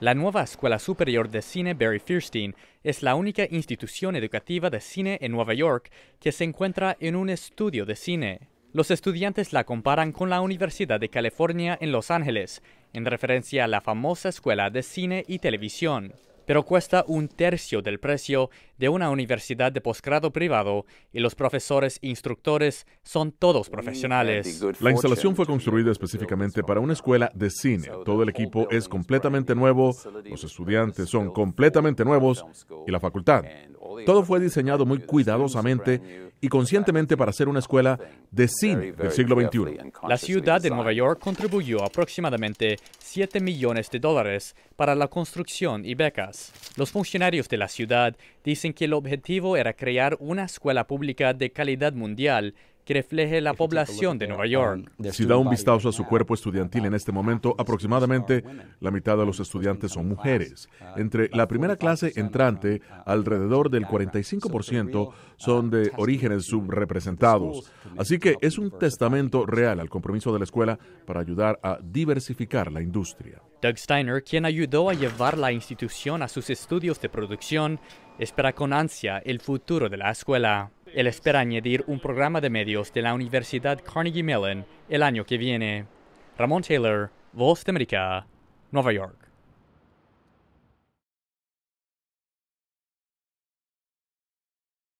La nueva Escuela Superior de Cine Barry Fierstein es la única institución educativa de cine en Nueva York que se encuentra en un estudio de cine. Los estudiantes la comparan con la Universidad de California en Los Ángeles, en referencia a la famosa Escuela de Cine y Televisión pero cuesta un tercio del precio de una universidad de posgrado privado y los profesores e instructores son todos profesionales. La instalación fue construida específicamente para una escuela de cine. Todo el equipo es completamente nuevo, los estudiantes son completamente nuevos y la facultad todo fue diseñado muy cuidadosamente y conscientemente para ser una escuela de cine del siglo XXI. La ciudad de Nueva York contribuyó aproximadamente 7 millones de dólares para la construcción y becas. Los funcionarios de la ciudad dicen que el objetivo era crear una escuela pública de calidad mundial que refleje la población de Nueva York. Si da un vistazo a su cuerpo estudiantil en este momento, aproximadamente la mitad de los estudiantes son mujeres. Entre la primera clase entrante, alrededor del 45% ah, son de orígenes subrepresentados. Así que es un testamento real al compromiso de la escuela para ayudar a diversificar la industria. Doug Steiner, quien ayudó a llevar la institución a sus estudios de producción, espera con ansia el futuro de la escuela. Él espera añadir un programa de medios de la Universidad Carnegie Mellon el año que viene. Ramón Taylor, Voz de América, Nueva York.